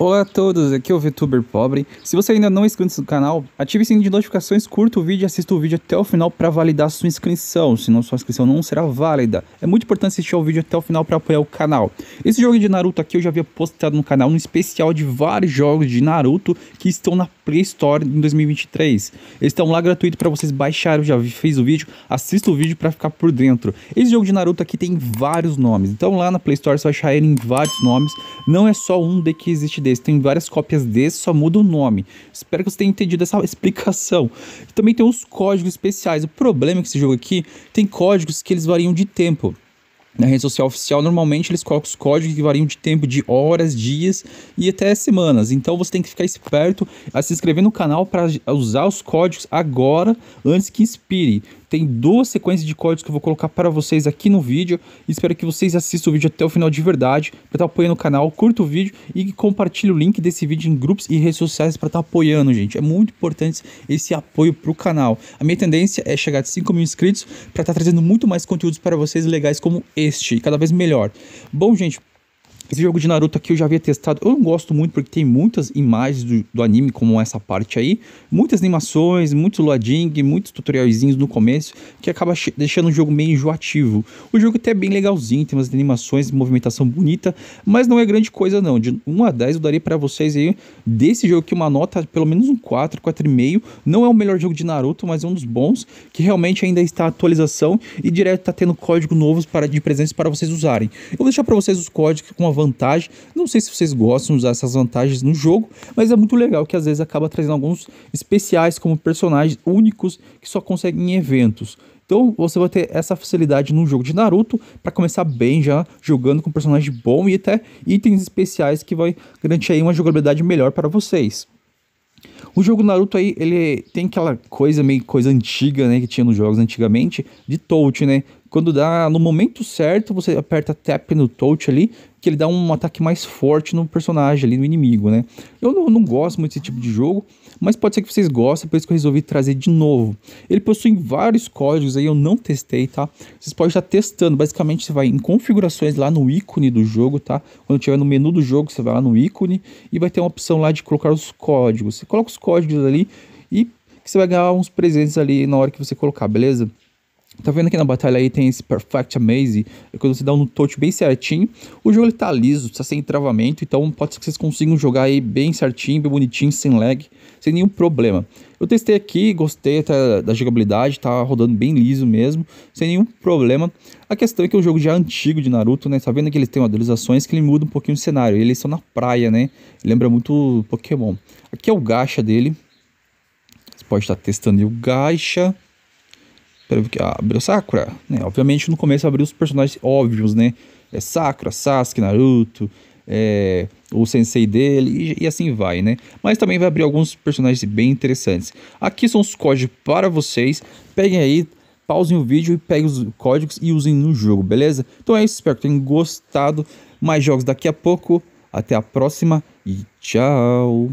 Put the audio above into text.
Olá a todos, aqui é o VTuber Pobre. Se você ainda não é inscrito no canal, ative o sininho de notificações, curta o vídeo e assista o vídeo até o final para validar sua inscrição, senão sua inscrição não será válida. É muito importante assistir o vídeo até o final para apoiar o canal. Esse jogo de Naruto aqui eu já havia postado no canal um especial de vários jogos de Naruto que estão na Play Store em 2023. Eles estão lá gratuito para vocês baixarem. já fiz o vídeo, assista o vídeo para ficar por dentro. Esse jogo de Naruto aqui tem vários nomes. Então lá na Play Store você vai achar ele em vários nomes. Não é só um de que existe desse. Tem várias cópias desse, só muda o nome. Espero que você tenha entendido essa explicação. E também tem uns códigos especiais. O problema é que esse jogo aqui tem códigos que eles variam de tempo. Na rede social oficial, normalmente eles colocam os códigos que variam de tempo de horas, dias e até semanas. Então você tem que ficar esperto a se inscrever no canal para usar os códigos agora, antes que expire. Tem duas sequências de códigos que eu vou colocar para vocês aqui no vídeo. Espero que vocês assistam o vídeo até o final de verdade, para estar tá apoiando o canal, curta o vídeo e compartilhe o link desse vídeo em grupos e redes sociais para estar tá apoiando, gente. É muito importante esse apoio para o canal. A minha tendência é chegar de 5 mil inscritos para estar tá trazendo muito mais conteúdos para vocês legais como este, cada vez melhor. Bom, gente, esse jogo de Naruto aqui eu já havia testado. Eu não gosto muito porque tem muitas imagens do, do anime, como essa parte aí. Muitas animações, muito loading, muitos tutorialzinhos no começo, que acaba deixando o jogo meio enjoativo. O jogo até é bem legalzinho, tem umas animações, movimentação bonita, mas não é grande coisa não. De 1 a 10 eu daria para vocês aí, desse jogo aqui, uma nota pelo menos um 4, 4,5. Não é o melhor jogo de Naruto, mas é um dos bons, que realmente ainda está atualização e direto tá tendo código novos para, de presentes para vocês usarem. Eu vou deixar para vocês os códigos com a vantagem. Não sei se vocês gostam de usar essas vantagens no jogo, mas é muito legal que às vezes acaba trazendo alguns especiais como personagens únicos que só conseguem em eventos. Então você vai ter essa facilidade no jogo de Naruto para começar bem já jogando com personagens personagem bom e até itens especiais que vai garantir aí uma jogabilidade melhor para vocês. O jogo Naruto aí, ele tem aquela coisa meio coisa antiga, né, que tinha nos jogos antigamente, de touch, né? Quando dá no momento certo, você aperta tap no touch ali, que ele dá um ataque mais forte no personagem ali, no inimigo, né? Eu não, não gosto muito desse tipo de jogo, mas pode ser que vocês gostem, por isso que eu resolvi trazer de novo. Ele possui vários códigos aí, eu não testei, tá? Vocês podem estar testando, basicamente você vai em configurações lá no ícone do jogo, tá? Quando tiver no menu do jogo, você vai lá no ícone e vai ter uma opção lá de colocar os códigos. Você coloca os códigos ali e você vai ganhar uns presentes ali na hora que você colocar, beleza? Tá vendo que na batalha aí tem esse Perfect Amaze, é quando você dá um touch bem certinho, o jogo ele tá liso, tá sem travamento, então pode ser que vocês consigam jogar aí bem certinho, bem bonitinho, sem lag, sem nenhum problema. Eu testei aqui, gostei até da jogabilidade, tá rodando bem liso mesmo, sem nenhum problema. A questão é que é um jogo já é antigo de Naruto, né? Tá vendo que eles têm atualizações que ele muda um pouquinho o cenário, eles são na praia, né? Lembra muito Pokémon. Aqui é o gacha dele. Você pode estar tá testando o gacha abriu Sakura, né? Obviamente no começo abriu os personagens óbvios, né? É Sakura, Sasuke, Naruto, é, o sensei dele e, e, assim vai, né? Mas também vai abrir alguns personagens bem interessantes. Aqui são os códigos para vocês. Peguem aí, pausem o vídeo e peguem os códigos e usem no jogo, beleza? Então é isso, espero que tenham gostado. Mais jogos daqui a pouco. Até a próxima e tchau!